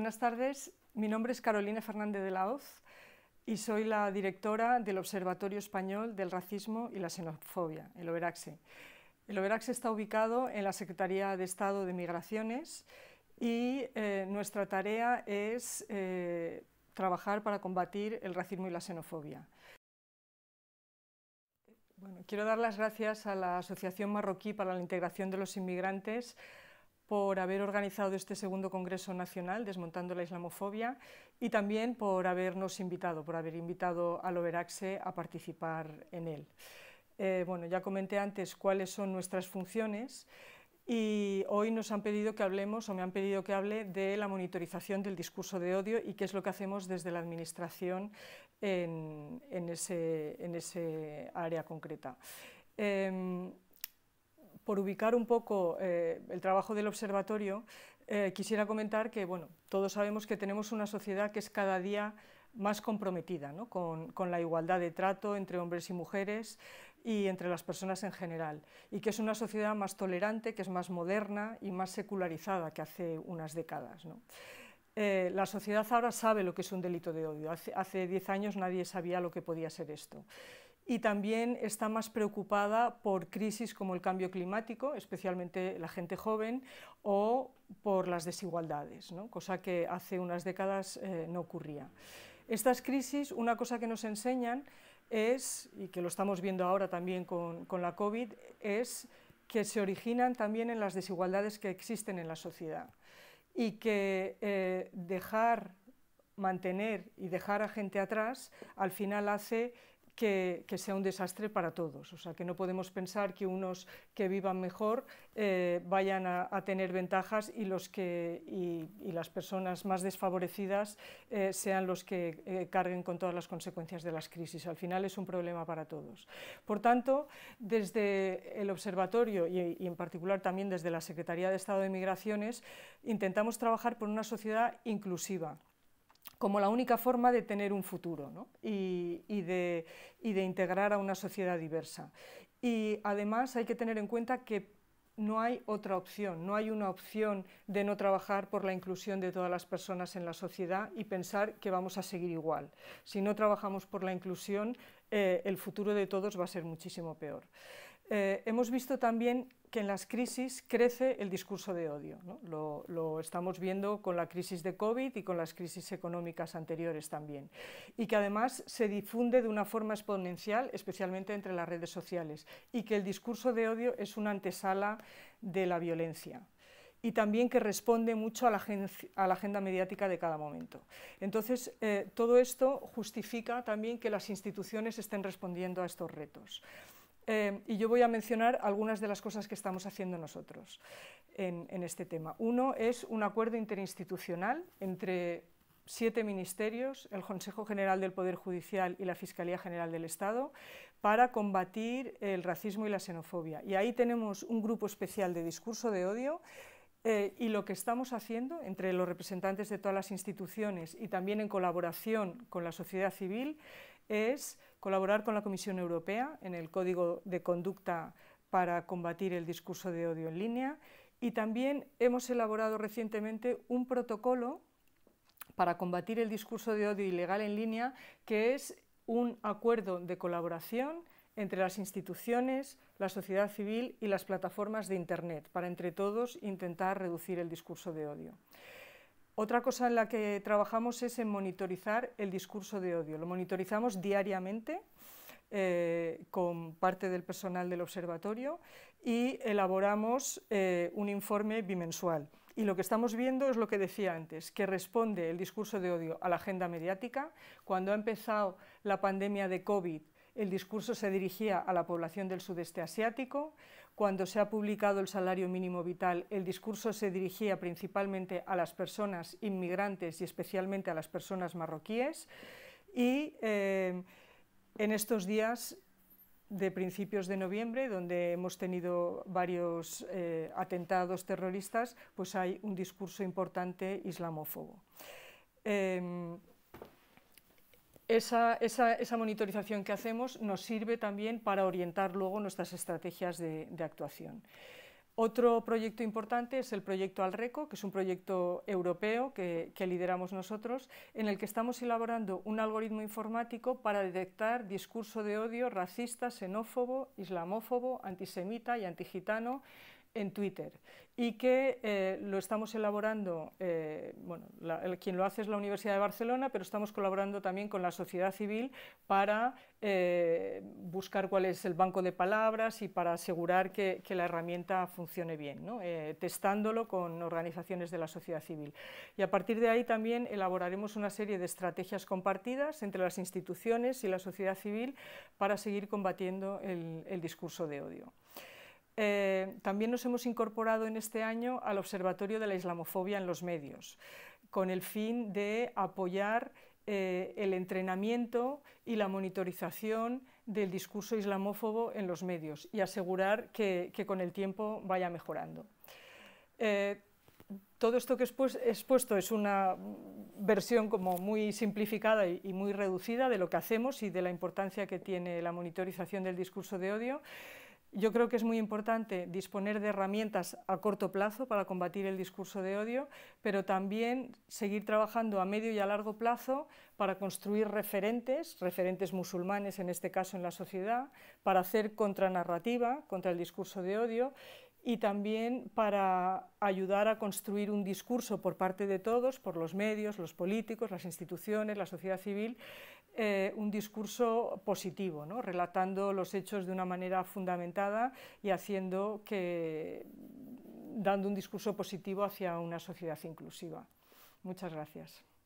Buenas tardes, mi nombre es Carolina Fernández de la Hoz y soy la directora del Observatorio Español del Racismo y la Xenofobia, el OBERAXE. El OVERAXE está ubicado en la Secretaría de Estado de Migraciones y eh, nuestra tarea es eh, trabajar para combatir el racismo y la xenofobia. Bueno, quiero dar las gracias a la Asociación Marroquí para la Integración de los Inmigrantes por haber organizado este segundo Congreso Nacional Desmontando la Islamofobia y también por habernos invitado, por haber invitado al Overaxe a participar en él. Eh, bueno, ya comenté antes cuáles son nuestras funciones y hoy nos han pedido que hablemos o me han pedido que hable de la monitorización del discurso de odio y qué es lo que hacemos desde la Administración en, ese, área concreta. Em, por ubicar un poco eh, el trabajo del observatorio, eh, quisiera comentar que bueno, todos sabemos que tenemos una sociedad que es cada día más comprometida con, la igualdad de trato entre hombres y mujeres y entre las personas en general, y que es una sociedad más tolerante, que es más moderna y más secularizada que hace unas décadas. Eh, la sociedad ahora sabe lo que es un delito de odio. Hace 10 años nadie sabía lo que podía ser esto y también está más preocupada por crisis como el cambio climático, especialmente la gente joven, o por las desigualdades, ¿no? cosa que hace unas décadas eh, no ocurría. Estas crisis, una cosa que nos enseñan es, y que lo estamos viendo ahora también con, la COVID, es que se originan también en las desigualdades que existen en la sociedad y que eh, dejar mantener y dejar a gente atrás, al final hace que, sea un desastre para todos. O sea, que no podemos pensar que unos que vivan mejor eh, vayan a, tener ventajas y, los que, y, las personas más desfavorecidas eh, sean los que eh, carguen con todas las consecuencias de las crisis. Al final es un problema para todos. Por tanto, desde el Observatorio y en particular también desde la Secretaría de Estado de Migraciones, intentamos trabajar por una sociedad inclusiva como la única forma de tener un futuro y, de, integrar a una sociedad diversa. Y además hay que tener en cuenta que no hay otra opción, no hay una opción de no trabajar por la inclusión de todas las personas en la sociedad y pensar que vamos a seguir igual. Si no trabajamos por la inclusión, eh, el futuro de todos va a ser muchísimo peor. Eh, hemos visto también que en las crisis crece el discurso de odio. Lo, estamos viendo con la crisis de COVID y con las crisis económicas anteriores también. Y que además se difunde de una forma exponencial, especialmente entre las redes sociales. Y que el discurso de odio es una antesala de la violencia y también que responde mucho a la, agenda mediática de cada momento. Entonces, eh, todo esto justifica también que las instituciones estén respondiendo a estos retos. Em, y yo voy a mencionar algunas de las cosas que estamos haciendo nosotros en, en este tema. Uno es un acuerdo interinstitucional entre siete ministerios, el Consejo General del Poder Judicial y la Fiscalía General del Estado, para combatir el racismo y la xenofobia. Y ahí tenemos un grupo especial de discurso de odio eh, y lo que estamos haciendo entre los representantes de todas las instituciones y también en colaboración con la sociedad civil es colaborar con la Comisión Europea en el Código de Conducta para combatir el discurso de odio en línea y también hemos elaborado recientemente un protocolo para combatir el discurso de odio ilegal en línea que es un acuerdo de colaboración entre las instituciones, la sociedad civil y las plataformas de Internet, para entre todos intentar reducir el discurso de odio. Otra cosa en la que trabajamos es en monitorizar el discurso de odio. Lo monitorizamos diariamente eh, con parte del personal del observatorio y elaboramos eh, un informe bimensual. Y lo que estamos viendo es lo que decía antes, que responde el discurso de odio a la agenda mediática. Cuando ha empezado la pandemia de COVID, el discurso se dirigía a la población del sudeste asiático. Cuando se ha publicado el salario mínimo vital, el discurso se dirigía principalmente a las personas inmigrantes y especialmente a las personas marroquíes. Y eh, en estos días de principios de noviembre, donde hemos tenido varios eh, atentados terroristas, pues hay un discurso importante islamófobo. Eh, esa, esa, monitorización que hacemos nos sirve también para orientar luego nuestras estrategias de, actuación. Otro proyecto importante es el proyecto Alreco, que es un proyecto europeo que, que, lideramos nosotros, en el que estamos elaborando un algoritmo informático para detectar discurso de odio racista, xenófobo, islamófobo, antisemita y antigitano en Twitter y que eh, lo estamos elaborando, eh, bueno, quien lo hace es la Universidad de Barcelona, pero estamos colaborando también con la sociedad civil para eh, buscar cuál es el banco de palabras y para asegurar que, que la herramienta funcione bien, ¿no? testándolo con organizaciones de la sociedad civil. Y a partir de ahí también elaboraremos una serie de estrategias compartidas entre las instituciones y la sociedad civil para seguir combatiendo el discurso de odio. Eh, también nos hemos incorporado en este año al Observatorio de la Islamofobia en los medios, con el fin de apoyar eh, el entrenamiento y la monitorización del discurso islamófobo en los medios y asegurar que, con el tiempo vaya mejorando. Eh, todo esto que he pues, expuesto es una versión como muy simplificada y muy reducida de lo que hacemos y de la importancia que tiene la monitorización del discurso de odio. Yo creo que es muy importante disponer de herramientas a corto plazo para combatir el discurso de odio, pero también seguir trabajando a medio y a largo plazo para construir referentes, referentes musulmanes en este caso en la sociedad, para hacer contranarrativa contra el discurso de odio y también para ayudar a construir un discurso por parte de todos, por los medios, los políticos, las instituciones, la sociedad civil, eh, un discurso positivo, relatando los hechos de una manera fundamentada y haciendo que, dando un discurso positivo hacia una sociedad inclusiva. Muchas gracias.